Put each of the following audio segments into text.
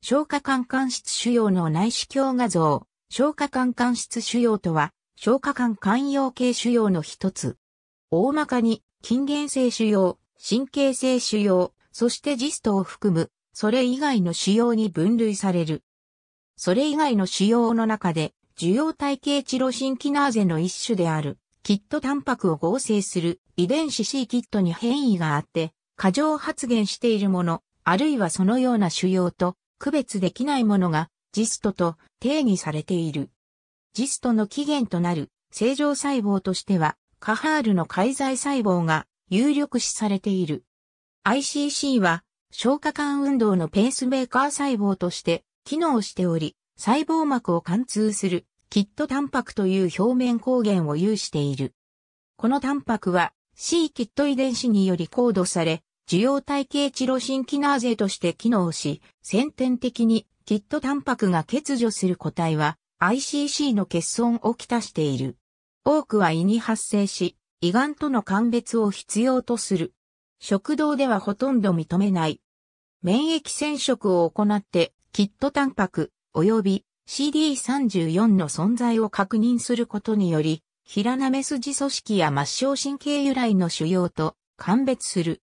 消化管間質腫瘍の内視鏡画像、消化管間質腫瘍とは、消化管管用系腫瘍の一つ。大まかに、筋原性腫瘍、神経性腫瘍、そしてジストを含む、それ以外の腫瘍に分類される。それ以外の腫瘍の中で、受容体系チロシンキナーゼの一種である、キットタンパクを合成する遺伝子 C キットに変異があって、過剰発現しているもの、あるいはそのような腫瘍と区別できないものがジストと定義されている。ジストの起源となる正常細胞としては、カハールの介在細胞が有力視されている。ICC は消化管運動のペースメーカー細胞として機能しており、細胞膜を貫通するキットタンパクという表面抗原を有している。このタンパクは C キット遺伝子により高度され、受容体系チロシンキナーゼとして機能し、先天的にキットタンパクが欠如する個体は ICC の欠損をきたしている。多くは胃に発生し、胃がんとの鑑別を必要とする。食道ではほとんど認めない。免疫染色を行って、キットタンパク及び CD34 の存在を確認することにより、平なめじ。組織や末梢神経由来の腫瘍と鑑別する。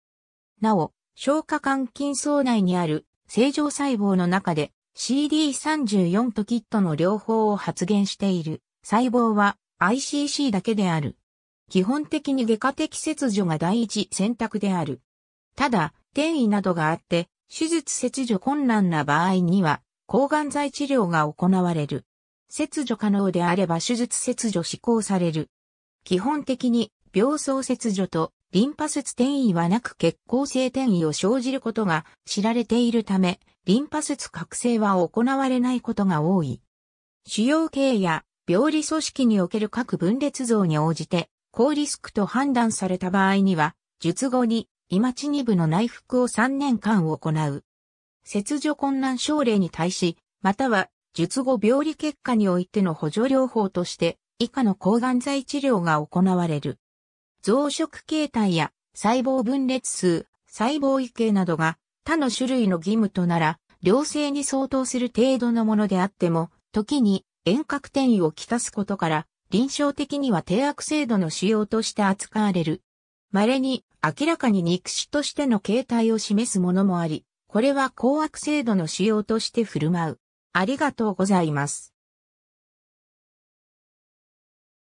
なお、消化管筋層内にある正常細胞の中で CD34 とキットの両方を発現している細胞は ICC だけである。基本的に外科的切除が第一選択である。ただ、転移などがあって、手術切除困難な場合には、抗がん剤治療が行われる。切除可能であれば手術切除施行される。基本的に病巣切除とリンパ節転移はなく血行性転移を生じることが知られているため、リンパ節覚醒は行われないことが多い。主要系や病理組織における各分裂像に応じて、高リスクと判断された場合には、術後に、今チニ部の内服を3年間行う。切除困難症例に対し、または、術後病理結果においての補助療法として、以下の抗がん剤治療が行われる。増殖形態や細胞分裂数、細胞異形などが他の種類の義務となら、良性に相当する程度のものであっても、時に遠隔転移をきたすことから、臨床的には低悪精度の仕様として扱われる。稀に明らかに肉種としての形態を示すものもあり、これは高悪精度の仕様として振る舞う。ありがとうございます。